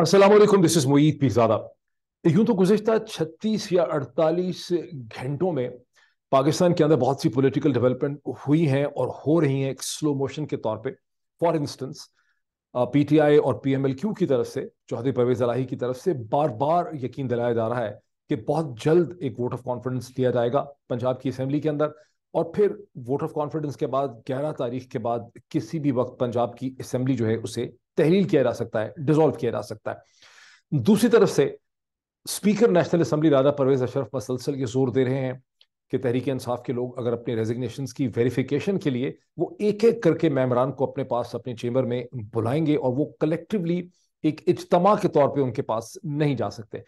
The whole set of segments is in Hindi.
असलम दिस इज़ मुईद पीरजादा यूं तो गुजशत छत्तीस या अड़तालीस घंटों में पाकिस्तान के अंदर बहुत सी पोलिटिकल डेवलपमेंट हुई हैं और हो रही हैं एक स्लो मोशन के तौर पर for instance P T I और पी एम एल क्यू की तरफ से चौधरी परवेज अलाही की तरफ से बार बार यकीन दिलाया जा रहा है कि बहुत जल्द एक वोट ऑफ कॉन्फिडेंस दिया जाएगा पंजाब की असम्बली के अंदर और फिर वोट ऑफ कॉन्फिडेंस के बाद ग्यारह तारीख के बाद किसी भी वक्त पंजाब की असेंबली जो है उसे तहलील किया जा सकता है डिजोल्व किया जा सकता है दूसरी तरफ से speaker national assembly Raja Pervez Ashraf मसलसल ये जोर दे रहे हैं कि तहरीक इंसाफ के लोग अगर अपने रेजिग्नेशन की वेरिफिकेशन के लिए वो एक एक करके मेम्बरान को अपने पास अपने चेम्बर में बुलाएंगे और वो कलेक्टिवली एक इजतमा के तौर पर उनके पास नहीं जा सकते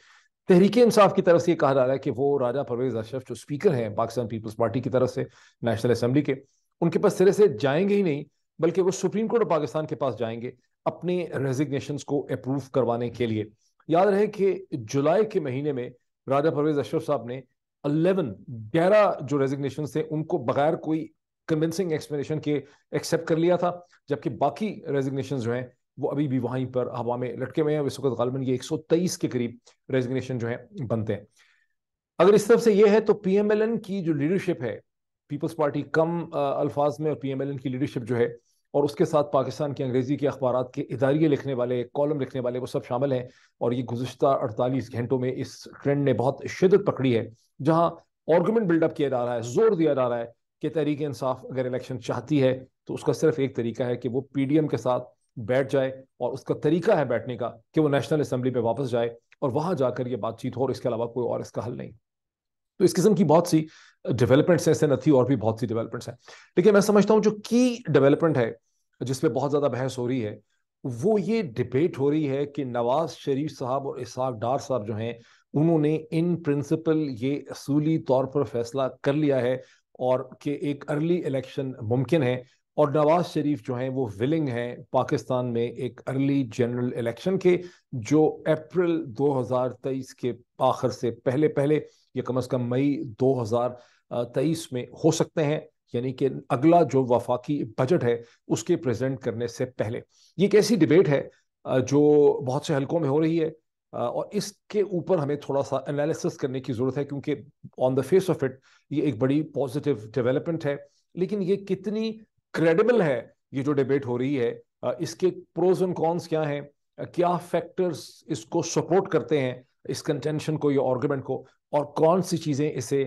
तहरीक इंसाफ की तरफ से ये कहा जा रहा है कि वो राजा परवेज अशरफ जो स्पीकर हैं पाकिस्तान पीपल्स पार्टी की तरफ से नेशनल असम्बली के उनके पास सिरे से जाएंगे ही नहीं बल्कि वो सुप्रीम कोर्ट ऑफ पाकिस्तान के पास जाएंगे अपने रेजिग्नेशन को अप्रूव करवाने के लिए याद रहे कि जुलाई के महीने में राजा परवेज अशरफ साहब ने अलेवन ग्यारह जो रेजिग्नेशन थे उनको बगैर कोई कन्विंसिंग एक्सप्लेनेशन के एक्सेप्ट कर लिया था जबकि बाकी रेजिग्नेशन जो हैं वो अभी भी वहीं पर हवा में लटके हुए हैं इस वक्त गालबन ये 123 के करीब रेजिग्नेशन जो है बनते हैं अगर इस तरफ से ये है तो पीएमएलएन की जो लीडरशिप है पीपल्स पार्टी कम अल्फाज में और पीएमएलएन की लीडरशिप जो है और उसके साथ पाकिस्तान की अंग्रेजी के अखबार के इदारिये लिखने वाले कॉलम लिखने वाले वो सब शामिल हैं और ये गुजशत अड़तालीस घंटों में इस ट्रेंड ने बहुत शिदत पकड़ी है जहाँ ऑर्गूमेंट बिल्डअप किया जा रहा है जोर दिया जा रहा है कि तहरीक इंसाफ अगर इलेक्शन चाहती है तो उसका सिर्फ एक तरीका है कि वो पी के साथ बैठ जाए और उसका तरीका है बैठने का कि वो नेशनल असम्बली पे वापस जाए और वहां जाकर ये बातचीत हो और इसके अलावा कोई और इसका हल नहीं तो इस किस्म की बहुत सी डेवलपमेंट्स हैं थी और भी बहुत सी डेवलपमेंट्स हैं लेकिन मैं समझता हूँ जो की डेवलपमेंट है जिसपे बहुत ज़्यादा बहस हो रही है वो ये डिबेट हो रही है कि नवाज शरीफ साहब और इसहाक डार साहब जो हैं उन्होंने इन प्रिंसिपल ये असूली तौर पर फैसला कर लिया है और कि एक अर्ली इलेक्शन मुमकिन है और नवाज शरीफ जो हैं वो विलिंग हैं पाकिस्तान में एक अर्ली जनरल इलेक्शन के जो अप्रैल 2023 के आखिर से पहले पहले या कम अज़ कम मई 2023 में हो सकते हैं यानी कि अगला जो वफाकी बजट है उसके प्रेजेंट करने से पहले ये एक ऐसी डिबेट है जो बहुत से हलकों में हो रही है और इसके ऊपर हमें थोड़ा सा एनालिसिस करने की ज़रूरत है क्योंकि on the face of it ये एक बड़ी पॉजिटिव डेवलपमेंट है लेकिन ये कितनी क्रेडिबल है ये जो डिबेट हो रही है इसके प्रोज एंड कॉन्स क्या हैं क्या फैक्टर्स इसको सपोर्ट करते हैं इस कंटेंशन को या आर्गूमेंट को और कौन सी चीज़ें इसे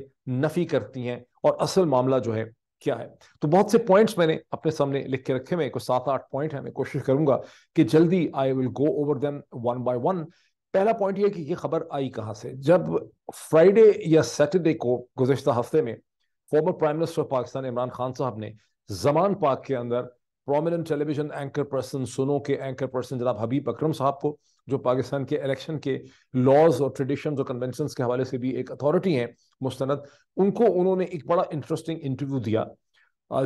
नफ़ी करती हैं और असल मामला जो है क्या है तो बहुत से पॉइंट्स मैंने अपने सामने लिख के रखे हुए कुछ सात आठ पॉइंट है मैं कोशिश करूंगा कि जल्दी I will go over them one by one पहला पॉइंट ये कि ये खबर आई कहां से जब फ्राइडे या सैटरडे को गुजशत हफ्ते में former prime minister of Pakistan Imran Khan sahab ने जमान पाक के अंदर प्रोमिनेंट टेलीविजन एंकर पर्सन सुनो के एंकर पर्सन जनाब हबीब अक्रम साहब को जो पाकिस्तान के इलेक्शन के लॉज और ट्रेडिशन और कन्वेंशन के हवाले से भी एक अथॉरिटी है मुस्ंद उनको उन्होंने एक बड़ा इंटरेस्टिंग इंटरव्यू दिया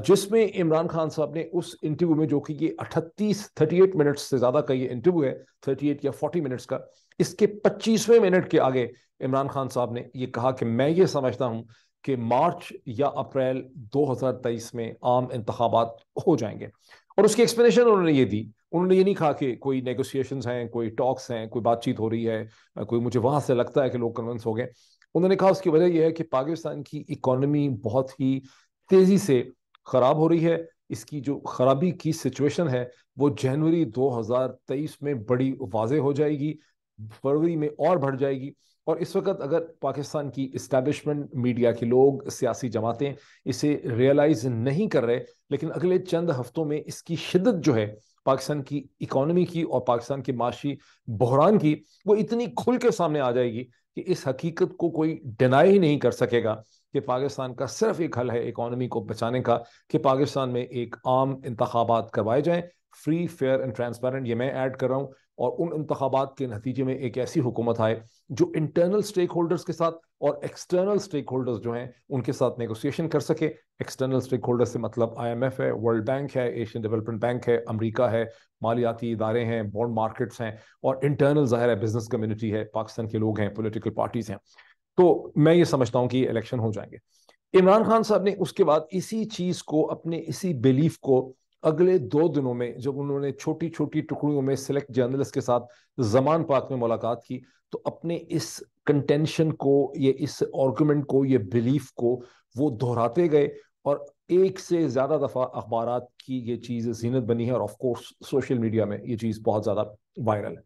जिसमें इमरान खान साहब ने उस इंटरव्यू में जो कि ये अठतीस थर्टी एट मिनट्स से ज़्यादा का ये इंटरव्यू है थर्टी एट या फोर्टी मिनट्स का इसके पच्चीसवें मिनट के आगे इमरान खान साहब ने ये कहा कि मैं ये समझता हूँ कि मार्च या अप्रैल 2023 में आम इंतबात हो जाएंगे और उसकी एक्सप्लेनेशन उन्होंने ये दी उन्होंने ये नहीं कहा कि कोई नेगोशिएशंस हैं कोई टॉक्स हैं कोई बातचीत हो रही है कोई मुझे वहाँ से लगता है कि लोग कन्वेंस हो गए उन्होंने कहा उसकी वजह यह है कि पाकिस्तान की इकोनॉमी बहुत ही तेज़ी से ख़राब हो रही है इसकी जो खराबी की सिचुएशन है वो जनवरी 2023 में बड़ी वाजे हो जाएगी फरवरी में और बढ़ जाएगी और इस वक्त अगर पाकिस्तान की इस्टेब्लिशमेंट मीडिया के लोग सियासी जमातें इसे रियलाइज नहीं कर रहे लेकिन अगले चंद हफ्तों में इसकी शिदत जो है पाकिस्तान की इकोनॉमी की और पाकिस्तान के माशी बहरान की वो इतनी खुल के सामने आ जाएगी कि इस हकीकत को कोई डिनाई ही नहीं कर सकेगा कि पाकिस्तान का सिर्फ एक हल है इकोनॉमी को बचाने का कि पाकिस्तान में एक आम इंतबात करवाए जाएं फ्री फेयर एंड ट्रांसपेरेंट ये मैं ऐड कर रहा हूँ और उन इंतबात के नतीजे में एक ऐसी हुकूमत आए जो इंटरनल स्टेक होल्डर्स के साथ और एक्सटर्नल स्टेक होल्डर्स जो हैं उनके साथ नेगोशिएशन कर सके एक्सटर्नल स्टेक होल्डर्स से मतलब आईएमएफ है वर्ल्ड बैंक है एशियन डेवलपमेंट बैंक है अमेरिका है मालियाती इदारे हैं बॉन्ड मार्केट्स हैं और इंटरनल ज़ाहिर है बिजनेस कम्युनिटी है पाकिस्तान के लोग हैं पोलिटिकल पार्टीज़ हैं तो मैं ये समझता हूँ कि इलेक्शन हो जाएंगे इमरान खान साहब ने उसके बाद इसी चीज़ को अपने इसी बिलीफ को अगले दो दिनों में जब उन्होंने छोटी छोटी टुकड़ियों में सिलेक्ट जर्नलिस्ट के साथ जमान पाक में मुलाकात की तो अपने इस कंटेंशन को ये इस आर्गूमेंट को ये बिलीफ को वो दोहराते गए और एक से ज़्यादा दफ़ा अखबार की ये चीज़ जीनत बनी है और कोर्स सोशल मीडिया में ये चीज़ बहुत ज़्यादा वायरल है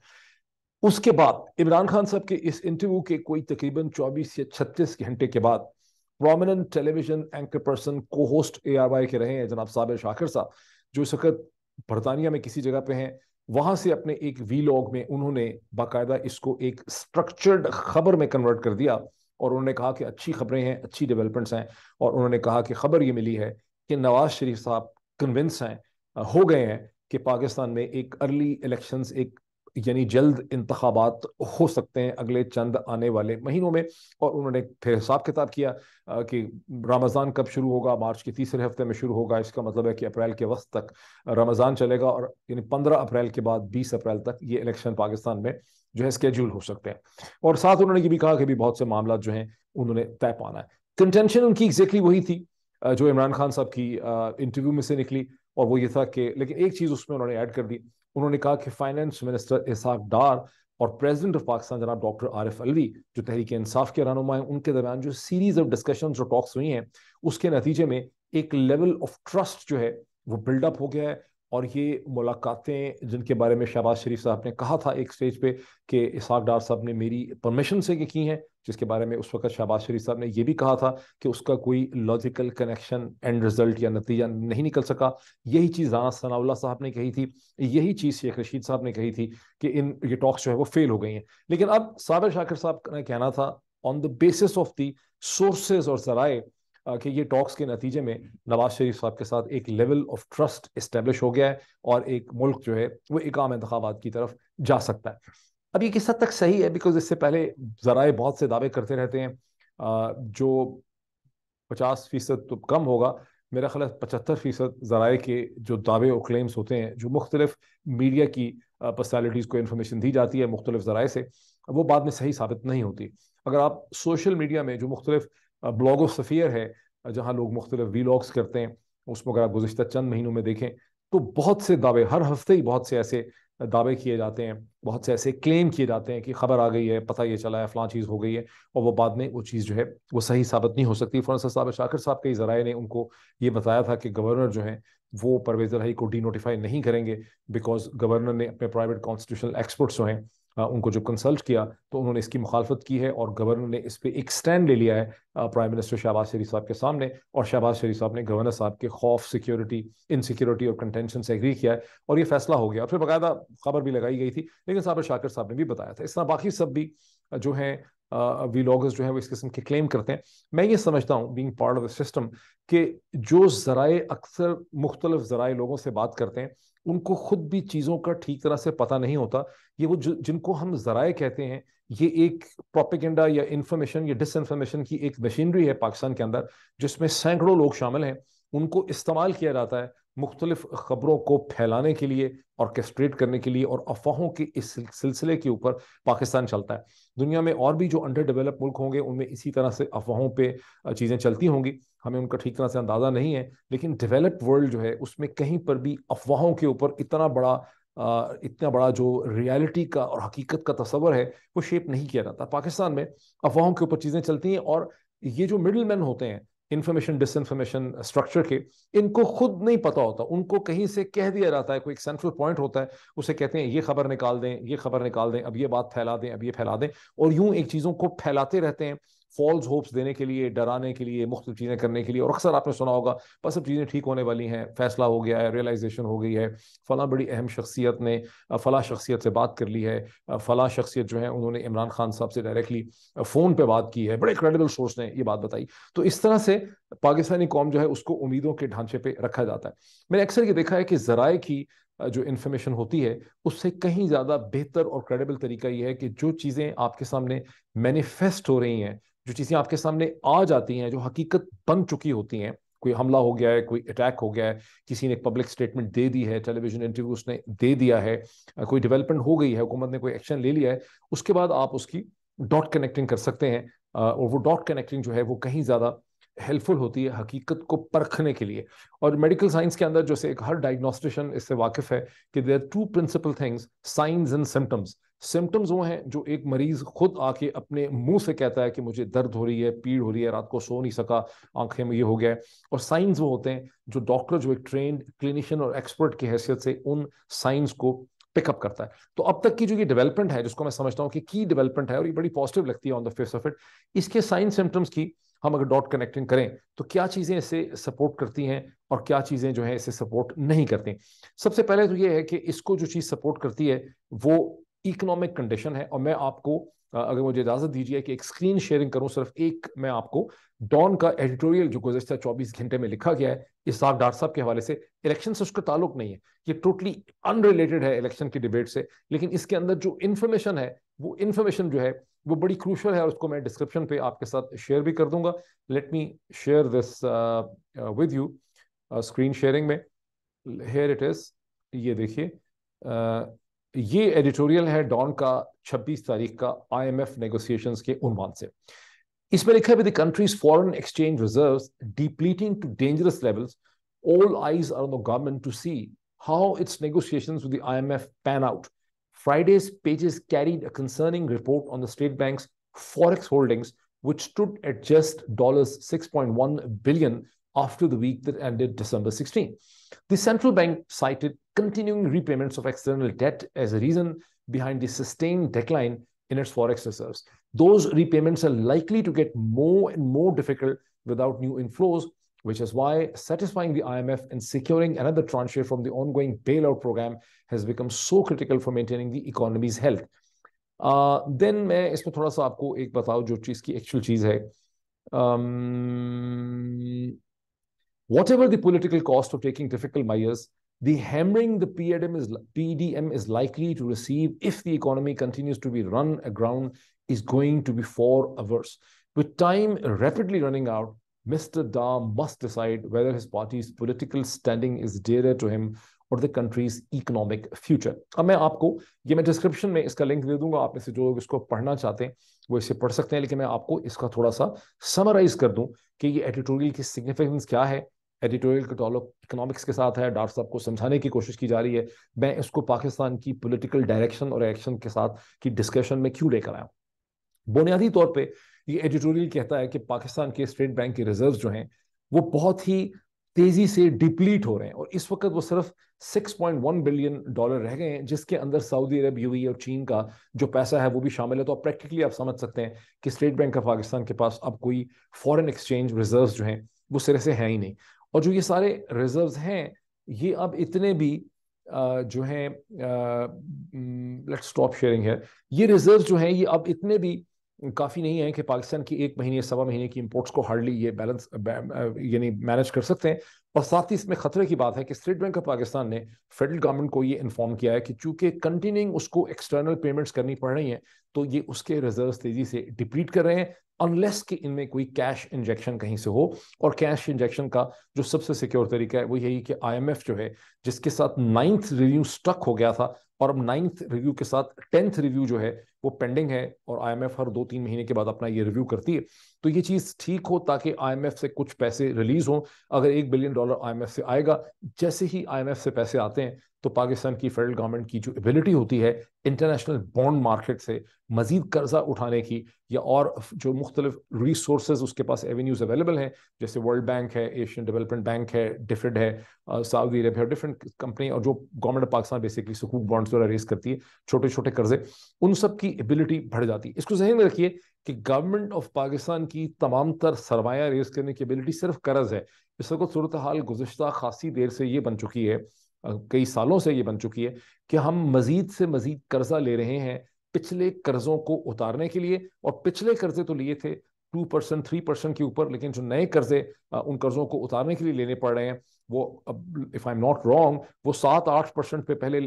उसके बाद इमरान खान साहब के इस इंटरव्यू के कोई तकरीबन 24 या 36 घंटे के बाद प्रोमिनेंट टेलीविजन एंकर पर्सन को होस्ट ए आर वाई के रहे हैं जनाब साबिर शाखिर साहब जो इस वक्त बरतानिया में किसी जगह पे हैं वहां से अपने एक वीलॉग में उन्होंने बाकायदा इसको एक स्ट्रक्चर्ड खबर में कन्वर्ट कर दिया और उन्होंने कहा कि अच्छी खबरें हैं अच्छी डेवलपमेंट्स हैं और उन्होंने कहा कि खबर ये मिली है कि नवाज शरीफ साहब कन्विंस हैं हो गए हैं कि पाकिस्तान में एक अर्ली इलेक्शंस एक यानी जल्द इंतबात हो सकते हैं अगले चंद आने वाले महीनों में और उन्होंने फिर हिसाब किताब किया कि रमज़ान कब शुरू होगा मार्च के तीसरे हफ्ते में शुरू होगा इसका मतलब है कि अप्रैल के वक्त तक रमज़ान चलेगा और यानी पंद्रह अप्रैल के बाद बीस अप्रैल तक ये इलेक्शन पाकिस्तान में जो है स्केड्यूल हो सकते हैं और साथ उन्होंने ये भी कहा कि भी बहुत से मामला जो हैं उन्होंने तय पाना है कंटेंशन उनकी एग्जैक्टली वही थी जो इमरान खान साहब की इंटरव्यू में से निकली और वो ये था कि लेकिन एक चीज़ उसमें उन्होंने ऐड कर दी उन्होंने कहा कि फाइनेंस मिनिस्टर इसहाक डार और प्रेसिडेंट ऑफ पाकिस्तान जनाब डॉक्टर आरिफ अलवी जो तहरीक इंसाफ के रहनुमा हैं उनके दरमियान जो सीरीज ऑफ डिस्कशन और टॉक्स हुई हैं उसके नतीजे में एक लेवल ऑफ ट्रस्ट जो है वो बिल्डअप हो गया है और ये मुलाकातें जिनके बारे में शहबाज शरीफ साहब ने कहा था एक स्टेज पे कि इसाक डार साहब ने मेरी परमिशन से ये की हैं जिसके बारे में उस वक्त शहबाज शरीफ साहब ने यह भी कहा था कि उसका कोई लॉजिकल कनेक्शन एंड रिजल्ट या नतीजा नहीं निकल सका यही चीज़ राना सनाउल्ला साहब ने कही थी यही चीज़ शेख रशीद साहब ने कही थी कि इन ये टॉक्स जो है वो फेल हो गई हैं लेकिन अब साबिर शाकिर साहब का कहना था on the basis of the sources और जराए कि ये टॉक्स के नतीजे में नवाज शरीफ साहब के साथ एक लेवल ऑफ ट्रस्ट इस्टेब्लिश हो गया है और एक मुल्क जो है वो इकाम इंतबात की तरफ जा सकता है अब ये किस हद तक सही है बिकॉज इससे पहले ज़राए बहुत से दावे करते रहते हैं जो पचास फीसद तो कम होगा मेरा ख्याल पचहत्तर फीसद ज़राए के जो दावे और क्लेम्स होते हैं जो मुख्तलिफ मीडिया की पर्सनैलिटीज़ को इन्फॉर्मेशन दी जाती है मुख्तलिफ ज़राए से वो बाद में सही साबित नहीं होती अगर आप सोशल मीडिया में जो मुख्तलिफ ब्लॉग ऑफ सफ़ियर है जहाँ लोग मुख्तलिफ वीलॉग्स करते हैं उसमें अगर आप गुजशत चंद महीनों में देखें तो बहुत से दावे हर हफ्ते ही बहुत से ऐसे दावे किए जाते हैं बहुत से ऐसे क्लेम किए जाते हैं कि खबर आ गई है पता ये चला है फलां चीज़ हो गई है और वो बाद में वो चीज़ जो है वो सही साबित नहीं हो सकती फौरन साहब शाकर साहब के ज़राए ने उनको ये बताया था कि गवर्नर जो है वो परवेज रही को डी नोटिफाई नहीं करेंगे बिकॉज गवर्नर ने अपने प्राइवेट कॉन्स्टिट्यूशनल एक्सपर्ट्स जो हैं उनको जब कंसल्ट किया तो उन्होंने इसकी मुखालफत की है और गवर्नर ने इस पर एक स्टैंड ले लिया है प्राइम मिनिस्टर शहबाज शरीफ साहब के सामने और शहबाज शरीफ साहब ने गवर्नर साहब के खौफ सिक्योरिटी इनसिक्योरिटी और कंटेंशन से एग्री किया है और ये फैसला हो गया और फिर बाकायदा खबर भी लगाई गई थी लेकिन साबर शाकर साहब ने भी बताया था इस तरह बाकी सब भी जो हैं वीलॉगर्स जो हैं वो इस किस्म के क्लेम करते हैं मैं ये समझता हूँ being part of the system कि जो ज़राए अक्सर मुख्तलिफ ज़राए लोगों से बात करते हैं उनको खुद भी चीज़ों का ठीक तरह से पता नहीं होता ये वो जिनको हम जराए कहते हैं ये एक प्रोपिगेंडा या इन्फॉर्मेशन या डिस इन्फॉर्मेशन की एक मशीनरी है पाकिस्तान के अंदर जिसमें सैकड़ों लोग शामिल हैं उनको इस्तेमाल किया जाता है मुख्तलिफ खबरों को फैलाने के लिए ऑर्केस्ट्रेट करने के लिए और अफवाहों के इस सिलसिले के ऊपर पाकिस्तान चलता है दुनिया में और भी जो अंडर डेवलप मुल्क होंगे उनमें इसी तरह से अफवाहों पे चीज़ें चलती होंगी हमें उनका ठीक तरह से अंदाज़ा नहीं है लेकिन डेवलप्ड वर्ल्ड जो है उसमें कहीं पर भी अफवाहों के ऊपर इतना बड़ा इतना बड़ा जो रियलिटी का और हकीकत का तस्वर है वो शेप नहीं किया जाता पाकिस्तान में अफवाहों के ऊपर चीज़ें चलती हैं और ये जो मिडल मैन होते हैं इन्फॉर्मेशन डिसइंफॉर्मेशन स्ट्रक्चर के इनको खुद नहीं पता होता उनको कहीं से कह दिया जाता है कोई सेंट्रल पॉइंट होता है उसे कहते हैं ये खबर निकाल दें ये खबर निकाल दें अब ये बात फैला दें अब ये फैला दें और यूं एक चीज़ों को फैलाते रहते हैं फॉल्स होप्स देने के लिए डराने के लिए मुख्तु चीज़ें करने के लिए और अक्सर आपने सुना होगा बस अब चीज़ें ठीक होने वाली हैं फैसला हो गया है रियलाइजेशन हो गई है फ़लाँ बड़ी अहम शख्सियत ने फ़लाँ शख्सियत से बात कर ली है फ़लाँ शख्सियत जो है उन्होंने इमरान खान साहब से डायरेक्टली फ़ोन पर बात की है बड़े क्रेडिबल सोर्स ने यह बात बताई तो इस तरह से पाकिस्तानी कौम जो है उसको उम्मीदों के ढांचे पर रखा जाता है मैंने अक्सर ये देखा है कि जराए की जो इन्फॉर्मेशन होती है उससे कहीं ज़्यादा बेहतर और क्रेडिबल तरीका यह है कि जो चीज़ें आपके सामने मैनिफेस्ट हो रही हैं जो चीज़ें आपके सामने आ जाती हैं जो हकीकत बन चुकी होती हैं कोई हमला हो गया है कोई अटैक हो गया है किसी ने एक पब्लिक स्टेटमेंट दे दी है टेलीविजन इंटरव्यू उसने दे दिया है कोई डेवलपमेंट हो गई है हुकूमत ने कोई एक्शन ले लिया है उसके बाद आप उसकी डॉट कनेक्टिंग कर सकते हैं और वो डॉट कनेक्टिंग जो है वो कहीं ज़्यादा हेल्पफुल होती है हकीकत को परखने के लिए और मेडिकल साइंस के अंदर जो से एक हर डायग्नोस्टिशियन इससे वाकिफ है कि there two principal things signs and symptoms symptoms वो हैं जो एक मरीज खुद आके अपने मुंह से कहता है कि मुझे दर्द हो रही है पीड़ हो रही है रात को सो नहीं सका आंखें में ये हो गया और साइंस वो होते हैं जो डॉक्टर जो एक ट्रेन क्लिनिशियन और एक्सपर्ट की हैसियत से उन साइंस को पिकअप करता है तो अब तक की जो ये डेवलपमेंट है जिसको मैं समझता हूँ कि की डेवलपमेंट है और ये बड़ी पॉजिटिव लगती है on the face of it इसके साइंस सिम्टम्स की हम अगर डॉट कनेक्टिंग करें तो क्या चीज़ें इसे सपोर्ट करती हैं और क्या चीज़ें जो हैं इसे सपोर्ट नहीं करती सबसे पहले तो ये है कि इसको जो चीज़ सपोर्ट करती है वो इकोनॉमिक कंडीशन है और मैं आपको अगर मुझे इजाजत दीजिए कि एक स्क्रीन शेयरिंग करूं सिर्फ एक मैं आपको डॉन का एडिटोरियल जो गुजशत 24 घंटे में लिखा गया है इसहाक डार साहब के हवाले से इलेक्शन से उसका ताल्लुक नहीं है ये टोटली अनरिलेटेड है इलेक्शन की डिबेट से लेकिन इसके अंदर जो इन्फॉर्मेशन है वो इन्फॉर्मेशन जो है वो बड़ी क्रूशल है उसको मैं डिस्क्रिप्शन पे आपके साथ शेयर भी कर दूंगा let me share this with you screen sharing में हेयर इट इज़ ये देखिए uh, ये एडिटोरियल है डॉन का 26 तारीख का आईएमएफ नेगोशिएशंस के उन्वान से इसमें लिखा है countries foreign exchange reserves depleting to dangerous levels all eyes are on the to see how how its negotiations with the IMF pan Friday's pages carried a concerning report on the state bank's forex holdings, which stood at just $6.1 billion after the week that ended December 16. The central bank cited continuing repayments of external debt as a reason behind the sustained decline in its forex reserves. Those repayments are likely to get more and more difficult without new inflows, which is why satisfying the IMF and securing another tranche from the ongoing bailout program has become so critical for maintaining the economy's health. Uh, then I will tell you सा आपको एक बताओ जो चीज़ की um, Whatever the political cost of taking difficult measures, the hammering the PDM is, PDM is likely to receive if the economy continues to be run aground is going to be far worse. With time rapidly running out, Mr. Da must decide whether his party's political standing is dearer to him or the country's economic future. अब मैं आपको ये मैं description में इसका link दे दूंगा आप इसे जो लोग इसको पढ़ना चाहते हैं वो इसे पढ़ सकते हैं लेकिन मैं आपको इसका थोड़ा सा summarize कर दूं कि ये editorial की significance क्या है एडिटोरियल का डॉलर इकोनॉमिक्स के साथ है डार साहब को समझाने की कोशिश की जा रही है मैं इसको पाकिस्तान की पॉलिटिकल डायरेक्शन और एक्शन के साथ की डिस्कशन में क्यों लेकर आया बुनियादी तौर पे ये एडिटोरियल कहता है कि पाकिस्तान के स्टेट बैंक के रिजर्व जो हैं वो बहुत ही तेजी से डिप्लीट हो रहे हैं और इस वक्त वो सिर्फ 6.1 बिलियन डॉलर रह गए हैं जिसके अंदर सऊदी अरब यू और चीन का जो पैसा है वो भी शामिल है तो आप प्रैक्टिकली आप समझ सकते हैं कि स्टेट बैंक ऑफ पाकिस्तान के पास अब कोई फॉरेन एक्सचेंज रिजर्व जो हैं वो सिरे से हैं ही नहीं और जो ये सारे रिजर्व हैं ये अब इतने भी जो हैं लेट्स स्टॉप शेयरिंग है ये रिजर्व जो हैं ये अब इतने भी काफ़ी नहीं है कि पाकिस्तान की एक महीने सवा महीने की इंपोर्ट्स को हार्डली ये बैलेंस uh, uh, यानी मैनेज कर सकते हैं और साथ ही इसमें खतरे की बात है कि स्टेट बैंक ऑफ पाकिस्तान ने फेडरल गवर्नमेंट को ये इन्फॉर्म किया है कि चूंकि कंटिन्यूंग उसको एक्सटर्नल पेमेंट्स करनी पड़ रही हैं तो ये उसके रिजर्व तेजी से डिप्लीट कर रहे हैं अनलेस कि इनमें कोई कैश इंजेक्शन कहीं से हो और कैश इंजेक्शन का जो सबसे सिक्योर तरीका है वो यही कि आईएमएफ जो है जिसके साथ नाइन्थ रिव्यू स्टक हो गया था और अब नाइन्थ रिव्यू के साथ टेंथ रिव्यू जो है वो पेंडिंग है और आईएमएफ हर दो तीन महीने के बाद अपना ये रिव्यू करती है तो ये चीज़ ठीक हो ताकि आईएमएफ से कुछ पैसे रिलीज हों अगर एक बिलियन डॉलर आईएमएफ से आएगा जैसे ही आईएमएफ से पैसे आते हैं तो पाकिस्तान की फेडरल गवर्नमेंट की जो एबिलिटी होती है इंटरनेशनल बॉन्ड मार्केट से मजीद कर्जा उठाने की या और जो मुख्तलिफ रिसोर्स उसके पास एवेन्यूज अवेलेबल हैं जैसे वर्ल्ड बैंक है एशियन डेवलपमेंट बैंक है डिफिड है सऊदी अरब और डिफरेंट कंपनी और जो गवर्नमेंट ऑफ पाकिस्तान बेसिकली सुकूक बॉन्ड्स वगैरह रेस करती है छोटे छोटे कर्जे उन सब की एबिलिटी बढ़ जाती है इसको जहन में रखिए कि गवर्नमेंट ऑफ पाकिस्तान की तमाम तर सरमाया रेज करने की एबिलिटी सिर्फ कर्ज है इस वक्त सूरत हाल गुजशत खासी देर से ये बन चुकी है कई सालों से ये बन चुकी है कि हम मजीद से मजीद कर्जा ले रहे हैं पिछले कर्जों को उतारने के लिए और पिछले कर्जे तो लिए थे टू परसेंट थ्री परसेंट के ऊपर लेकिन जो नए कर्जे उन कर्जों को उतारने के लिए लेने पड़ रहे हैं वो अब if I am not wrong वो सात आठ परसेंट पे पहले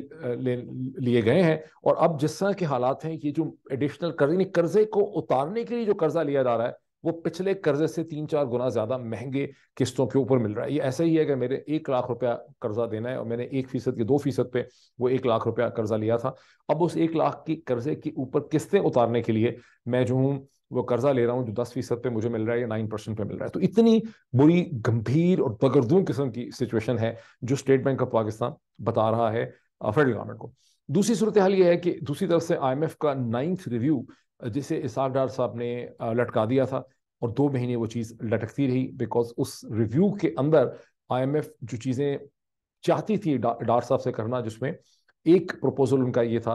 लिए गए हैं और अब जिस तरह के हालात हैं ये जो एडिशनल कर्ज यानी कर्जे को उतारने के लिए जो कर्जा लिया जा रहा है वो पिछले कर्जे से तीन चार गुना ज्यादा महंगे किस्तों के ऊपर मिल रहा है ये ऐसा ही है कि मेरे एक लाख रुपया कर्जा देना है और मैंने एक फीसद के दो फीसद पे वो एक लाख रुपया कर्जा लिया था अब उस एक लाख की कर्जे के ऊपर किस्तें उतारने के लिए मैं जो हूँ वो कर्जा ले रहा हूँ जो दस फीसद पे मुझे मिल रहा है या नाइन परसेंट पे मिल रहा है तो इतनी बुरी गंभीर और बगरदू किस्म की सिचुएशन है जो स्टेट बैंक ऑफ पाकिस्तान बता रहा है फेडरल uh, गवर्नमेंट को दूसरी सूरत हाल ये है कि दूसरी तरफ से आई का नाइन्थ रिव्यू uh, जिसे इसहाक डार साहब ने uh, लटका दिया था और दो महीने वो चीज़ लटकती रही बिकॉज उस रिव्यू के अंदर आई जो चीज़ें चाहती थी डार साहब से करना जिसमें एक प्रपोजल उनका ये था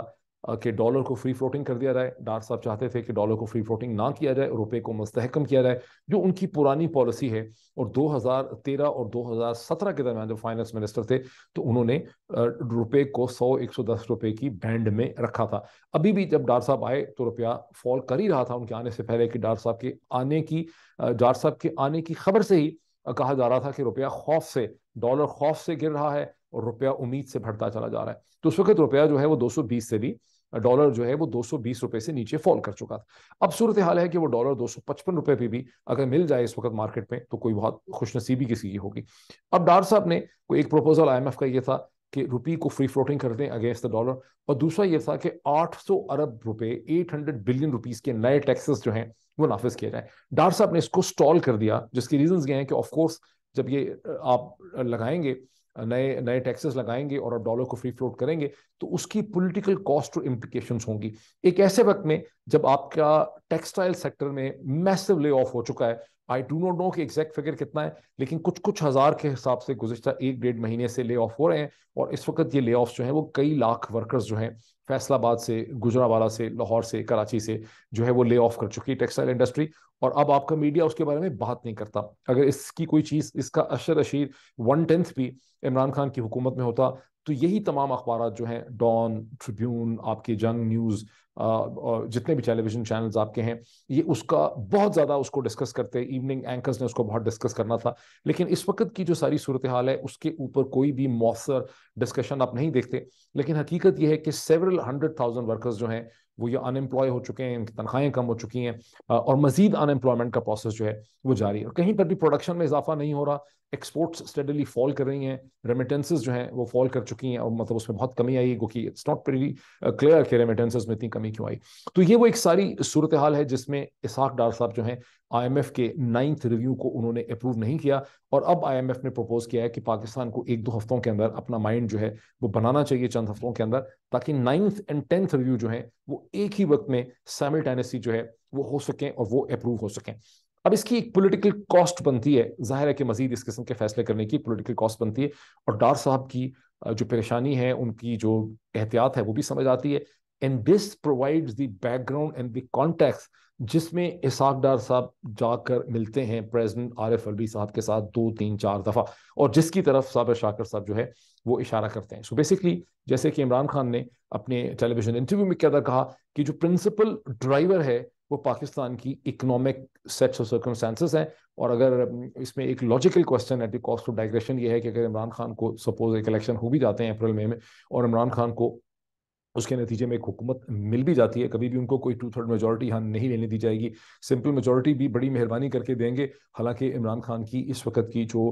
कि डॉलर को फ्री फ्लोटिंग कर दिया जाए डार साहब चाहते थे कि डॉलर को फ्री फ्लोटिंग ना किया जाए रुपए को मस्तहकम किया जाए जो उनकी पुरानी पॉलिसी है और 2013 और 2017 के दरमियान जो फाइनेंस मिनिस्टर थे तो उन्होंने रुपए को 100 110 रुपए की बैंड में रखा था अभी भी जब डार साहब आए तो रुपया फॉल कर ही रहा था उनके आने से पहले कि डार साहब के आने की डार साहब के आने की खबर से ही कहा जा रहा था कि रुपया खौफ से डॉलर खौफ से गिर रहा है और रुपया उम्मीद से भरता चला जा रहा है तो उस वक्त रुपया जो है वो 220 से भी डॉलर जो है वो दो रुपए से नीचे फॉल कर चुका था अब सूरत हाल है कि वो डॉलर दो रुपए पे भी अगर मिल जाए इस वक्त मार्केट में तो कोई बहुत खुशनसीबी किसी की होगी अब डार साहब ने कोई एक प्रपोजल आईएमएफ का ये था कि रुपी को फ्री फ्लोटिंग कर दें अगेंस्ट द डॉलर और दूसरा ये था कि 800 अरब रुपए 800 बिलियन रुपीस के नए टैक्सेस जो हैं वो नाफिज किया जाए डार साहब ने इसको स्टॉल कर दिया जिसके रीजंस ये हैं कि ऑफ कोर्स जब ये आप लगाएंगे नए नए टैक्सेस लगाएंगे और अब डॉलर को फ्री फ्लोट करेंगे तो उसकी पॉलिटिकल कॉस्ट और इम्प्लीकेशन होंगी एक ऐसे वक्त में जब आपका टेक्सटाइल सेक्टर में मैसिव ले ऑफ हो चुका है आई डू नॉट नो कि एग्जैक्ट फिगर कितना है लेकिन कुछ कुछ हज़ार के हिसाब से गुजशत एक डेढ़ महीने से ले ऑफ हो रहे हैं और इस वक्त ये ले ऑफ जो हैं वो कई लाख वर्कर्स जो हैं फैसलाबाद से गुजरावाला से लाहौर से कराची से जो है वो ले ऑफ कर चुकी है टेक्सटाइल इंडस्ट्री और अब आपका मीडिया उसके बारे में बात नहीं करता अगर इसकी कोई चीज़ इसका अशर अशीर वन टेंथ भी इमरान खान की हुकूमत में होता तो यही तमाम अखबार जो हैं डॉन ट्रिब्यून आपके जंग न्यूज़ और जितने भी टेलीविजन चैनल्स आपके हैं ये उसका बहुत ज़्यादा उसको डिस्कस करते इवनिंग एंकर्स ने उसको बहुत डिस्कस करना था लेकिन इस वक्त की जो सारी सूरत हाल है उसके ऊपर कोई भी मौसर डिस्कशन आप नहीं देखते लेकिन हकीकत यह है कि सेवरल हंड्रेड थाउजेंड वर्कर्स जो हैं वो ये अनएम्प्लॉय हो चुके हैं इनकी तनख्वाहें कम हो चुकी हैं और मजीद अनएम्प्लॉयमेंट का प्रोसेस जो है वो जारी है और कहीं पर भी प्रोडक्शन में इजाफा नहीं हो रहा एक्सपोर्ट्स स्टडली फॉल कर रही हैं रेमिटेंसेज जो हैं वो फॉल कर चुकी हैं और मतलब उसमें बहुत कमी आई क्योंकि इट्स नॉट वेरी क्लियर कि रेमिटेंसेज में इतनी कमी क्यों आई तो ये वो एक सारी सूरत हाल है जिसमें इसहाक डार साहब जो हैं आईएमएफ के नाइन्थ रिव्यू को उन्होंने अप्रूव नहीं किया और अब आईएमएफ ने प्रपोज किया है कि पाकिस्तान को एक दो हफ्तों के अंदर अपना माइंड जो है वो बनाना चाहिए चंद हफ्तों के अंदर ताकि नाइन्थ एंड टेंथ रिव्यू जो है वो एक ही वक्त में सैमिलटेनियसली जो है वो हो सकें और वो अप्रूव हो सकें अब इसकी एक पोलिटिकल कॉस्ट बनती है जाहिर है कि मजीद इस किस्म के फैसले करने की पोलिटिकल कॉस्ट बनती है और डार साहब की जो परेशानी है उनकी जो एहतियात है वो भी समझ आती है and this provides the background and the context जिसमें इसाक डार साहब जाकर मिलते हैं प्रेसिडेंट आरिफ अलवी साहब के साथ दो तीन चार दफ़ा और जिसकी तरफ साहब शाकर साहब जो है वो इशारा करते हैं सो so बेसिकली जैसे कि इमरान खान ने अपने टेलीविजन इंटरव्यू में क्या था कहा कि जो प्रिंसिपल ड्राइवर है वो पाकिस्तान की इकोनॉमिक सेट्स और सर्कमस्टांसिस हैं और अगर इसमें एक लॉजिकल क्वेश्चन है कॉस्ट ऑफ डाइग्रेशन ये है कि अगर इमरान खान को सपोज एक इलेक्शन हो भी जाते हैं अप्रैल मई में और इमरान खान को उसके नतीजे में एक हुकूमत मिल भी जाती है कभी भी उनको कोई टू थर्ड मेजोरिटी यहाँ नहीं लेने दी जाएगी सिंपल मेजोरिटी भी बड़ी मेहरबानी करके देंगे हालांकि इमरान खान की इस वक्त की जो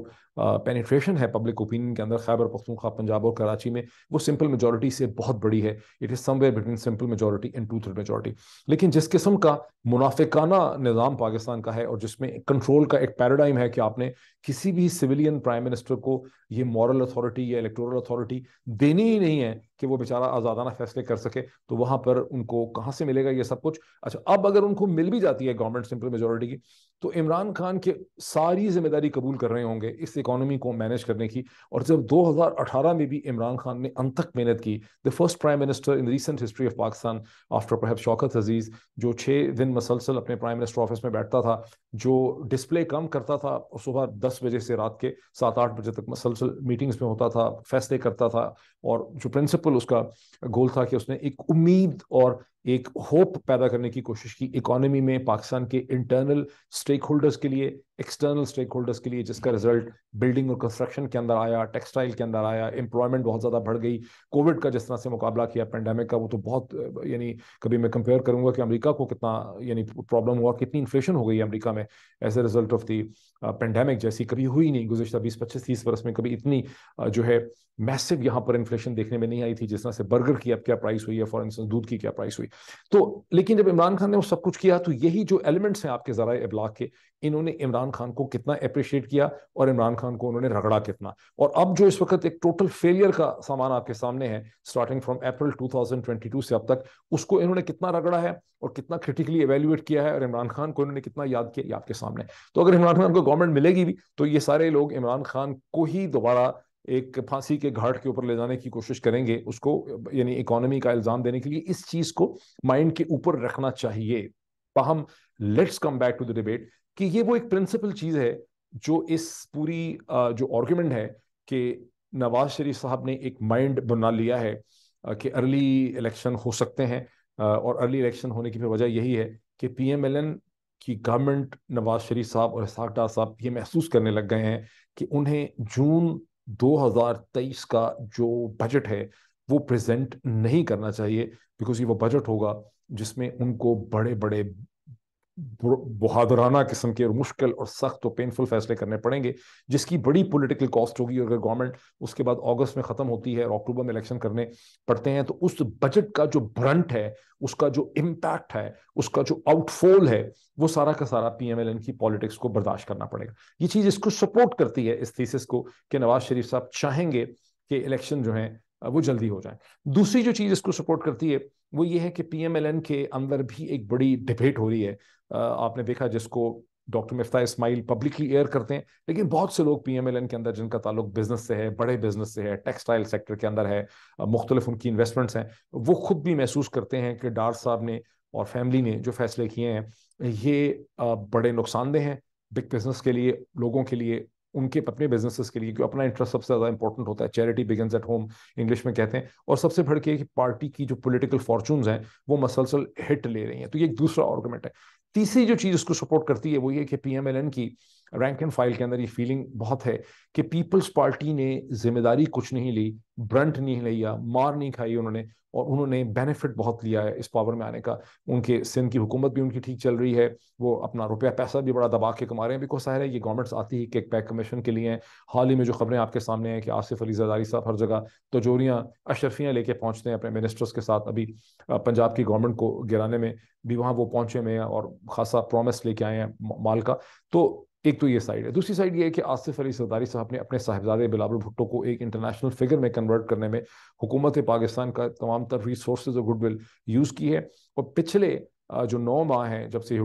पेनिट्रेशन है पब्लिक ओपिनियन के अंदर खैबर पख्तूनख्वा पंजाब और कराची में वो सिंपल मेजोरिटी से बहुत बड़ी है it is somewhere between simple majority and two third majority लेकिन जिस किस्म का मुनाफिकाना निज़ाम पाकिस्तान का है और जिसमें कंट्रोल का एक पैराडाइम है कि आपने किसी भी सिविलियन प्राइम मिनिस्टर को ये मॉरल अथॉरिटी या इलेक्टोरल अथॉरिटी देनी ही नहीं है कि वो बेचारा आज़ादाना फैसले कर सके तो वहाँ पर उनको कहाँ से मिलेगा ये सब कुछ अच्छा अब अगर उनको मिल भी जाती है गवर्नमेंट सिंपल मेजोरिटी की तो इमरान खान के सारी जिम्मेदारी कबूल कर रहे होंगे इस इकोनॉमी को मैनेज करने की और जब 2018 में भी इमरान खान ने अंतक मेहनत की the first prime minister in recent history of Pakistan after प्रहब शौकत अजीज़ जो छः दिन मसलसल अपने प्राइम मिनिस्टर ऑफिस में बैठता था जो डिस्प्ले कम करता था सुबह दस बजे से रात के सात आठ बजे तक मसलसल मीटिंग्स में होता था फैसले करता था और जो प्रिंसिपल उसका गोल था कि उसने एक उम्मीद और एक होप पैदा करने की कोशिश की इकोनॉमी में पाकिस्तान के इंटरनल स्टेक होल्डर्स के लिए एक्सटर्नल स्टेक होल्डर्स के लिए जिसका रिजल्ट बिल्डिंग और कंस्ट्रक्शन के अंदर आया टेक्सटाइल के अंदर आया एम्प्लॉयमेंट बहुत ज़्यादा बढ़ गई कोविड का जिस तरह से मुकाबला किया पेंडेमिक का वो तो बहुत यानी कभी मैं कंपेयर करूंगा कि अमरीका को कितना यानी प्रॉब्लम हुआ कितनी इन्फ्लेशन हो गई अमरीका में as a result of the pandemic जैसी कभी हुई नहीं गुजशत बीस पच्चीस तीस वर्ष में कभी इतनी uh, जो है मैसिव यहां पर इन्फ्लेशन देखने में नहीं आई थी जिस तरह से बर्गर की अब क्या प्राइस हुई है फॉर इंस्टेंस दूध की क्या प्राइस हुई तो लेकिन जब इमरान खान ने वो सब कुछ किया तो यही जो एलिमेंट्स हैं आपके ज़रा अबलाक के इन्होंने इमरान खान को कितना अप्रिशिएट किया और इमरान खान को उन्होंने रगड़ा कितना और अब जो इस वक्त एक टोटल फेलियर का सामान आपके सामने है स्टार्टिंग फ्रॉम अप्रैल टू से अब तक उसको इन्होंने कितना रगड़ा है और कितना क्रिटिकली एवेल्युएट किया है और इमरान खान को इन्होंने कितना याद किया आपके सामने तो अगर इमरान खान को गवर्नमेंट मिलेगी भी तो ये सारे लोग इमरान खान को ही दोबारा एक फांसी के घाट के ऊपर ले जाने की कोशिश करेंगे उसको यानी इकोनॉमी का इल्ज़ाम देने के लिए इस चीज़ को माइंड के ऊपर रखना चाहिए हम let's come back to the debate कि ये वो एक प्रिंसिपल चीज़ है जो इस पूरी जो आर्ग्यूमेंट है कि नवाज शरीफ साहब ने एक माइंड बना लिया है कि अर्ली इलेक्शन हो सकते हैं और अर्ली इलेक्शन होने की वजह यही है कि पीएमएलएन की गवर्नमेंट नवाज शरीफ साहब और इसहाक डार साहब ये महसूस करने लग गए हैं कि उन्हें जून 2023 का जो बजट है वो प्रेजेंट नहीं करना चाहिए बिकॉज ये वो बजट होगा जिसमें उनको बड़े बड़े बहादुराना किस्म के और मुश्किल और सख्त और पेनफुल फैसले करने पड़ेंगे जिसकी बड़ी पॉलिटिकल कॉस्ट होगी और अगर गवर्नमेंट उसके बाद अगस्त में ख़त्म होती है और अक्टूबर में इलेक्शन करने पड़ते हैं तो उस बजट का जो ब्रंट है उसका जो इम्पैक्ट है उसका जो आउटफॉल है वो सारा का सारा पी की पॉलिटिक्स को बर्दाश्त करना पड़ेगा ये चीज़ इसको सपोर्ट करती है इस थीसिस को कि नवाज शरीफ साहब चाहेंगे कि इलेक्शन जो है वो जल्दी हो जाए दूसरी जो चीज़ इसको सपोर्ट करती है वो ये है कि पीएमएलएन के अंदर भी एक बड़ी डिबेट हो रही है आपने देखा जिसको doctor Miftah Ismail publicly air करते हैं लेकिन बहुत से लोग पीएमएलएन के अंदर जिनका ताल्लुक बिजनेस से है बड़े बिजनेस से है टेक्सटाइल सेक्टर के अंदर है मुख्तलिफ उनकी इन्वेस्टमेंट्स हैं वो खुद भी महसूस करते हैं कि डार साहब ने और फैमिली ने जो फैसले किए हैं ये बड़े नुकसानदेह हैं बिग बिजनेस के लिए लोगों के लिए उनके अपने बिजनेसेस के लिए क्योंकि अपना इंटरेस्ट सबसे ज़्यादा इंपॉर्टेंट होता है charity begins at home English में कहते हैं और सबसे बढ़ के पार्टी की जो पोलिटिकल फॉर्चून्स हैं वो मसलसल हिट ले रही हैं तो ये एक दूसरा आर्गूमेंट है तीसरी जो चीज़ उसको सपोर्ट करती है वो ये कि पी की रैंक एंड फाइल के अंदर ये फीलिंग बहुत है कि पीपल्स पार्टी ने जिम्मेदारी कुछ नहीं ली ब्रंट नहीं लिया मार नहीं खाई उन्होंने और उन्होंने बेनिफिट बहुत लिया है इस पावर में आने का उनके सिंध की हुकूमत भी उनकी ठीक चल रही है वो अपना रुपया पैसा भी बड़ा दबा के कमा रहे हैं बिकॉज साहर है ये गवर्नमेंट्स आती ही केक पैक कमीशन के लिए हैं हाल ही में जो खबरें आपके सामने हैं कि आसिफ अली जदारी साहब हर जगह तजोरियाँ अशरफियाँ लेके पहुँचते हैं अपने मिनिस्टर्स के साथ अभी पंजाब की गवर्नमेंट को गिराने में भी वहाँ वो पहुँचे हुए हैं और खासा प्रॉमिस लेके आए हैं माल का तो एक तो ये साइड है दूसरी साइड ये है कि आसिफ अली सरदारी साहब ने अपने साहिबजादे बिलावल भुट्टो को एक इंटरनेशनल फिगर में कन्वर्ट करने में हुकूमत पाकिस्तान का तमाम तरफ रिसोर्स और गुडविल यूज़ की है और पिछले जो नौ माह है जब से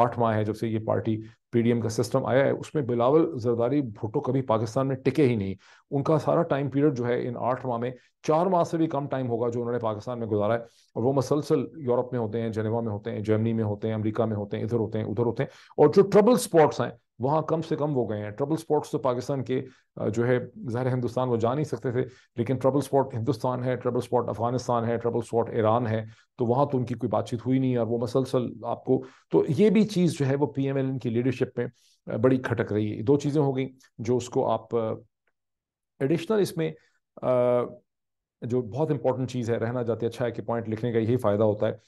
आठ माह है जब से ये पार्टी पीडीएम का सिस्टम आया है उसमें बिलावल जरदारी भुट्टो कभी पाकिस्तान में टिके ही नहीं उनका सारा टाइम पीरियड जो है इन आठ माह में चार माह से भी कम टाइम होगा जो उन्होंने पाकिस्तान में गुजारा है और वो मसलसल यूरोप में होते हैं जनेवा में होते हैं जर्मनी में होते हैं अमरीका में होते हैं इधर होते हैं उधर होते हैं और जो ट्रबल स्पॉट्स हैं वहाँ कम से कम वो गए हैं ट्रबल स्पॉट्स तो पाकिस्तान के जो है ज़ाहिर हिंदुस्तान वो जा नहीं सकते थे लेकिन ट्रबल स्पॉट हिंदुस्तान है ट्रबल स्पॉट अफगानिस्तान है ट्रबल स्पॉट ईरान है तो वहाँ तो उनकी कोई बातचीत हुई नहीं और वो मसलसल आपको तो ये भी चीज़ जो है वो पी एम एल एन की लीडरशिप में बड़ी खटक रही है दो चीज़ें हो गई जो उसको आप एडिशनल इसमें जो बहुत इंपॉर्टेंट चीज़ है रहना जाती अच्छा है कि पॉइंट लिखने का यही फ़ायदा होता है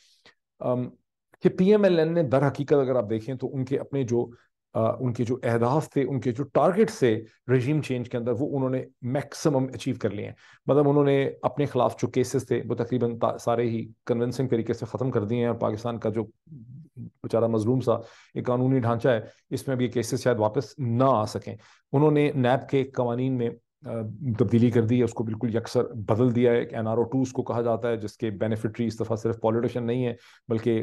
कि पी एम एल एन ने दर हकीकत अगर आप देखें तो उनके अपने जो उनके जो अहदाफ थे उनके जो टारगेट्स थे रजीम चेंज के अंदर वो उन्होंने मैक्सिमम अचीव कर लिए हैं मतलब उन्होंने अपने खिलाफ जो केसेस थे वो तकरीबन सारे ही कन्वेंसिंग तरीके से ख़त्म कर दिए हैं और पाकिस्तान का जो बेचारा मजलूम सा एक कानूनी ढांचा है इसमें अब ये केसेस शायद वापस ना आ सकें उन्होंने नैब के कवानीन में तब्दीली कर दी है उसको बिल्कुल यकसर बदल दिया है एक एन आर ओ टू उसको कहा जाता है जिसके बेनिफिटरी इस दफ़ा सिर्फ पॉलिटिशन नहीं है बल्कि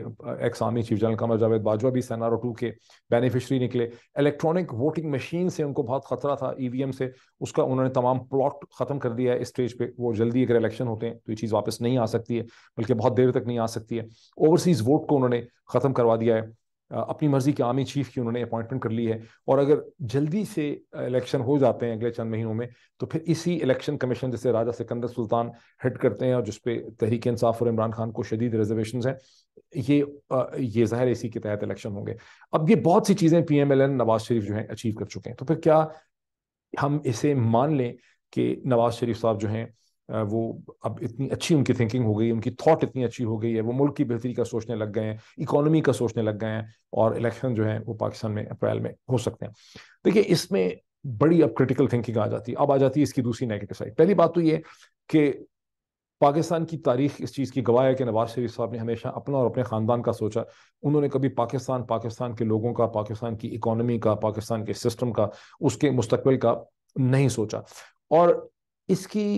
ex army chief general Qamar Javed Bajwa भी इस एन आर ओ टू के बेनिफिशरी निकले इलेक्ट्रॉनिक वोटिंग मशीन से उनको बहुत खतरा था ई वी एम से उसका उन्होंने तमाम प्लॉट ख़त्म कर दिया है स्टेज पर वो जल्दी अगर इलेक्शन होते हैं तो ये चीज़ वापस नहीं आ सकती है बल्कि बहुत देर तक नहीं आ सकती है ओवरसीज़ वोट को उन्होंने ख़त्म करवा दिया है अपनी मर्जी के आर्मी चीफ की उन्होंने अपॉइंटमेंट कर ली है और अगर जल्दी से इलेक्शन हो जाते हैं अगले चंद महीनों में तो फिर इसी इलेक्शन कमीशन जैसे राजा सिकंदर सुल्तान हेड करते हैं और जिसपे तहरीक इंसाफ और इमरान खान को शदीद रिजर्वेशन हैं ये ये ज़ाहिर इसी के तहत इलेक्शन होंगे अब ये बहुत सी चीज़ें P M L N Nawaz Sharif जो हैं अचीव कर चुके हैं तो फिर क्या हम इसे मान लें कि नवाज शरीफ साहब जो हैं वो अब इतनी अच्छी उनकी थिंकिंग हो गई उनकी थॉट इतनी अच्छी हो गई है वो मुल्क की बेहतरी का सोचने लग गए हैं इकोनॉमी का सोचने लग गए हैं और इलेक्शन जो है वो पाकिस्तान में अप्रैल में हो सकते हैं देखिए इसमें बड़ी अब क्रिटिकल थिंकिंग आ जाती है अब आ जाती है इसकी दूसरी नेगेटिव साइड पहली बात तो ये कि पाकिस्तान की तारीख इस चीज़ की गवाह है कि नवाज शरीफ साहब ने हमेशा अपना और अपने ख़ानदान का सोचा उन्होंने कभी पाकिस्तान पाकिस्तान के लोगों का पाकिस्तान की इकोनॉमी का पाकिस्तान के सिस्टम का उसके मुस्तबिल का नहीं सोचा और इसकी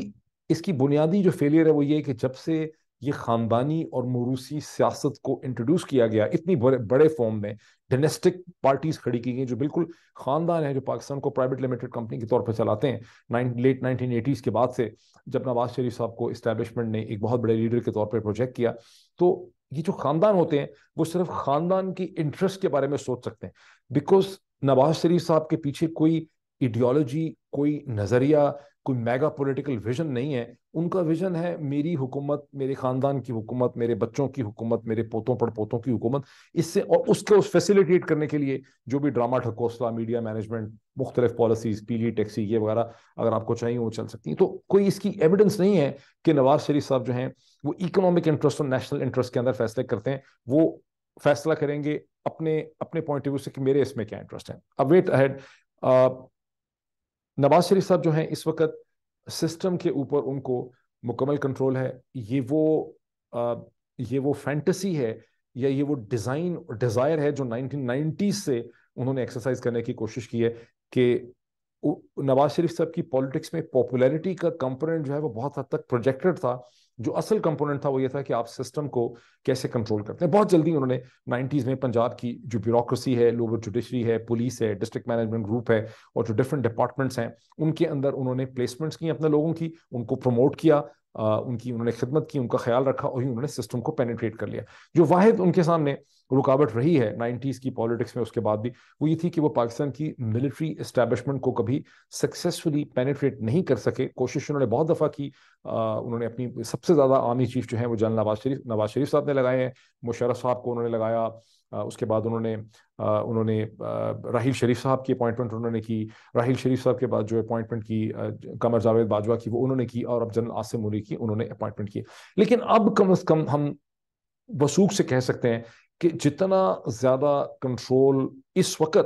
इसकी बुनियादी जो फेलियर है वो ये कि जब से ये ख़ानदानी और मरूसी सियासत को इंट्रोड्यूस किया गया इतनी बड़े बड़े फॉर्म में डोमेस्टिक पार्टीज खड़ी की गई जो बिल्कुल ख़ानदान है जो पाकिस्तान को प्राइवेट लिमिटेड कंपनी के तौर पर चलाते हैं नाइन लेट नाइनटीन एटीज़ के बाद से जब नवाज शरीफ साहब को इस्टेबलिशमेंट ने एक बहुत बड़े लीडर के तौर पर प्रोजेक्ट किया तो ये जो ख़ानदान होते हैं वो सिर्फ ख़ानदान की इंटरेस्ट के बारे में सोच सकते हैं बिकॉज नवाज शरीफ साहब के पीछे कोई आइडियोलॉजी कोई नज़रिया कोई मेगा पॉलिटिकल विजन नहीं है उनका विजन है मेरी हुकूमत मेरे ख़ानदान की हुकूमत मेरे बच्चों की हुकूमत मेरे पोतों पर पोतों की हुकूमत इससे और उसके उस फैसिलिटेट करने के लिए जो भी ड्रामा ठकोसला मीडिया मैनेजमेंट मुख्तलिफ पॉलिसीज पीली टैक्सी ये वगैरह अगर आपको चाहिए वो चल सकती हैं तो कोई इसकी एविडेंस नहीं है कि नवाज शरीफ साहब जो हैं वो इकोनॉमिक इंटरेस्ट और नेशनल इंटरेस्ट के अंदर फैसले करते हैं वो फैसला करेंगे अपने अपने पॉइंट ऑफ व्यू से कि मेरे इसमें क्या इंटरेस्ट है अब वेट अहेड नवाज शरीफ साहब जो हैं इस वक्त सिस्टम के ऊपर उनको मुकम्मल कंट्रोल है ये वो आ, ये वो फैंटसी है या ये वो डिज़ाइन डिज़ायर है जो नाइनटीज से उन्होंने एक्सरसाइज करने की कोशिश की है कि नवाज शरीफ साहब की पॉलिटिक्स में पॉपुलैरिटी का कंपोनेंट जो है वो बहुत हद तक प्रोजेक्टेड था जो असल कंपोनेंट था वो ये था कि आप सिस्टम को कैसे कंट्रोल करते हैं बहुत जल्दी उन्होंने 90s में पंजाब की जो ब्यूरोक्रेसी है लोअर जुडिशरी है पुलिस है डिस्ट्रिक्ट मैनेजमेंट ग्रुप है और जो डिफरेंट डिपार्टमेंट्स हैं उनके अंदर उन्होंने प्लेसमेंट्स की अपने लोगों की उनको प्रमोट किया उनकी उन्होंने खिदमत की उनका ख्याल रखा और ही उन्होंने सिस्टम को पेनिट्रेट कर लिया जो वाहिद उनके सामने रुकावट रही है नाइन्टीज़ की पॉलिटिक्स में उसके बाद भी वो ये थी कि वो पाकिस्तान की मिलिट्री इस्टेबलिशमेंट को कभी सक्सेसफुली पेनिट्रेट नहीं कर सके कोशिश उन्होंने बहुत दफ़ा की आ, उन्होंने अपनी सबसे ज़्यादा आर्मी चीफ जो है वो जन नवाज शरीफ नवाज शरीफ साहब ने लगाए हैं मुशरफ साहब को उन्होंने लगाया उसके बाद उन्होंने उन्होंने राहील शरीफ साहब की अपॉइंटमेंट उन्होंने की राहील शरीफ साहब के बाद जो अपॉइंटमेंट की कमर जावेद बाजवा की वो उन्होंने की और अब जनरल आसिम मुनी की उन्होंने अपॉइंटमेंट की लेकिन अब कम अज़ कम हम वसूख से कह सकते हैं कि जितना ज्यादा कंट्रोल इस वक्त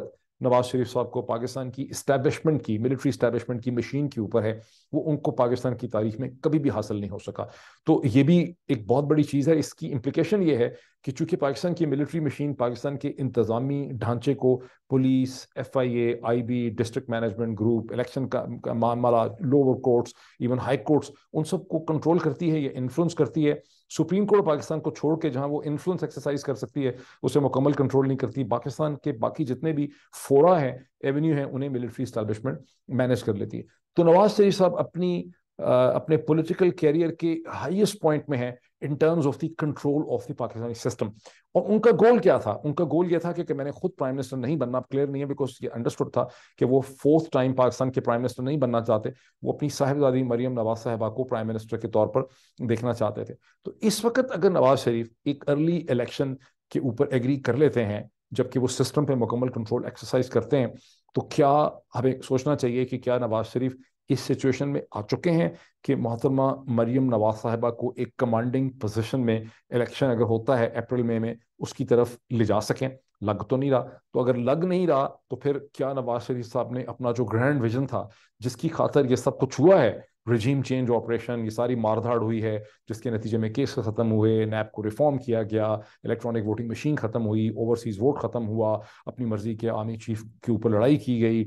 नवाज शरीफ साहब को पाकिस्तान की इस्टेबलिशमेंट की मिलिट्री इस्टेबलिशमेंट की मशीन के ऊपर है वो उनको पाकिस्तान की तारीख में कभी भी हासिल नहीं हो सका तो ये भी एक बहुत बड़ी चीज़ है इसकी इम्प्लीकेशन ये है कि चूंकि पाकिस्तान की मिलिट्री मशीन पाकिस्तान के इंतजामी ढांचे को police F I A I B district management group election का, मामला lower courts even high courts उन सब को कंट्रोल करती है या इन्फ्लुएंस करती है सुप्रीम कोर्ट पाकिस्तान को छोड़ के जहां वो इन्फ्लुएंस एक्सरसाइज कर सकती है उसे मुकम्मल कंट्रोल नहीं करती पाकिस्तान के बाकी जितने भी फोरा हैं एवेन्यू हैं उन्हें मिलिट्री स्टैब्लिशमेंट मैनेज कर लेती है तो नवाज शरीफ साहब अपनी अपने पॉलिटिकल कैरियर के हाईएस्ट पॉइंट में है in terms of the control of the Pakistani system और उनका गोल क्या था उनका गोल यह था कि, कि मैंने खुद प्राइम मिनिस्टर नहीं बनना क्लियर नहीं है बिकॉज ये अंडरस्टूड था कि वो फोर्थ टाइम पाकिस्तान के प्राइम मिनिस्टर नहीं बनना चाहते वो अपनी साहिबजादी मरियम नवाज साहबा को प्राइम मिनिस्टर के तौर पर देखना चाहते थे तो इस वक्त अगर नवाज शरीफ एक अर्ली इलेक्शन के ऊपर एग्री कर लेते हैं जबकि वो सिस्टम पर मुकम्मल कंट्रोल एक्सरसाइज करते हैं तो क्या हमें सोचना चाहिए कि क्या नवाज शरीफ इस सिचुएशन में आ चुके हैं कि मोहतरमा मरियम नवाज साहबा को एक कमांडिंग पोजीशन में इलेक्शन अगर होता है अप्रैल मई में, में उसकी तरफ ले जा सकें लग तो नहीं रहा तो अगर लग नहीं रहा तो फिर क्या नवाज शरीफ साहब ने अपना जो ग्रैंड विजन था जिसकी खातर ये सब कुछ हुआ है रिजीम चेंज ऑपरेशन ये सारी मारधाड़ हुई है जिसके नतीजे में केस ख़त्म हुए नैप को रिफॉर्म किया गया इलेक्ट्रॉनिक वोटिंग मशीन ख़त्म हुई ओवरसीज़ वोट ख़त्म हुआ अपनी मर्ज़ी के आर्मी चीफ के ऊपर लड़ाई की गई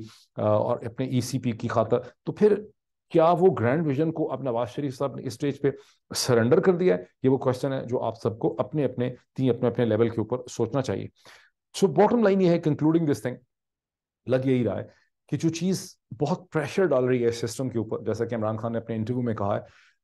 और अपने ई e की खातर तो फिर क्या वो ग्रैंड विजन को अब नवाज शरीफ साहब ने स्टेज पे सरेंडर कर दिया है ये वो क्वेश्चन है जो आप सबको अपने अपने तीन अपने अपने लेवल के ऊपर सोचना चाहिए सो बॉटम लाइन ये है कंक्लूडिंग दिस थिंग लग यही रहा है कि जो चीज़ बहुत प्रेशर डाल रही है सिस्टम के ऊपर जैसा कि इमरान खान ने अपने इंटरव्यू में कहा है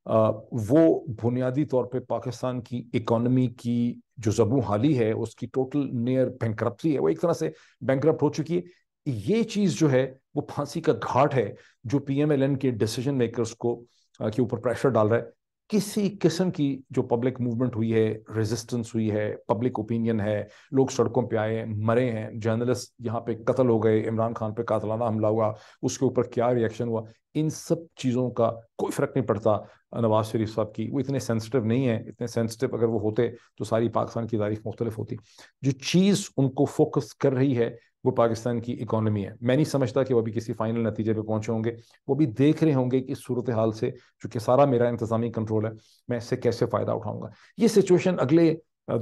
आ, वो बुनियादी तौर पे पाकिस्तान की इकोनमी की जो जबू हाली है उसकी टोटल नियर बैंक्रप्सी है वो एक तरह से बैंक्रप्ट हो चुकी है ये चीज़ जो है वो फांसी का घाट है जो पी एम एल एन के डिसीजन मेकर्स को के ऊपर प्रेशर डाल रहा है किसी किस्म की जो पब्लिक मूवमेंट हुई है रेजिस्टेंस हुई है पब्लिक ओपिनियन है लोग सड़कों पे आए मरे हैं जर्नलिस्ट यहाँ पे कत्ल हो गए इमरान खान पे कातलाना हमला हुआ उसके ऊपर क्या रिएक्शन हुआ इन सब चीज़ों का कोई फ़र्क नहीं पड़ता नवाज शरीफ साहब की वो इतने सेंसिटिव नहीं है इतने सेंसिटिव अगर वो होते तो सारी पाकिस्तान की तारीफ मुख्तलिफ होती जो चीज़ उनको फोकस कर रही है वो पाकिस्तान की इकोनॉमी है मैं नहीं समझता कि वो अभी किसी फाइनल नतीजे पे पहुंचे होंगे वो भी देख रहे होंगे कि सूरत हाल से चूंकि सारा मेरा इंतजामी कंट्रोल है मैं इससे कैसे फ़ायदा उठाऊंगा ये सिचुएशन अगले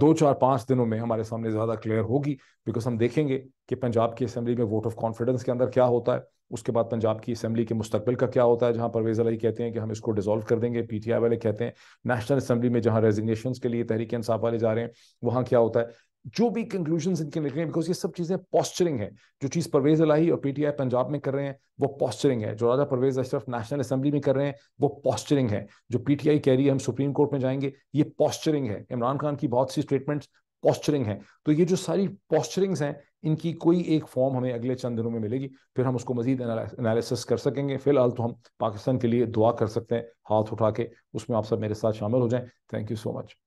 दो चार पाँच दिनों में हमारे सामने ज़्यादा क्लियर होगी बिकॉज हम देखेंगे कि पंजाब की असम्बली में वोट ऑफ कॉन्फिडेंस के अंदर क्या होता है उसके बाद पंजाब की असम्बली के मुस्तबिल का क्या होता है जहाँ परवेज अली कहते हैं कि हम इसको डिसॉल्व कर देंगे पी टी आई वाले कहते हैं नेशनल असम्बली में जहाँ रेजिग्नेशन के लिए तहरीक इंसाफ वाले जा रहे हैं वहाँ क्या होता है जो भी कंक्लूजन इनके लिख रहे हैं बिकॉज ये सब चीजें पॉस्चरिंग है जो चीज परवेज अलाही और पीटीआई पंजाब में कर रहे हैं वो पॉस्चरिंग है जो राजा परवेज अशरफ नेशनल असेंबली में कर रहे हैं वो पॉस्चरिंग है जो पीटीआई कह रही है हम सुप्रीम कोर्ट में जाएंगे ये पॉस्चरिंग है इमरान खान की बहुत सी स्टेटमेंट्स पॉस्चरिंग है तो ये जो सारी पॉस्चरिंग्स हैं इनकी कोई एक फॉर्म हमें अगले चंद दिनों में मिलेगी फिर हम उसको मजीद एनालिसिस कर सकेंगे फिलहाल तो हम पाकिस्तान के लिए दुआ कर सकते हैं हाथ उठा के उसमें आप सब मेरे साथ शामिल हो जाएं थैंक यू सो मच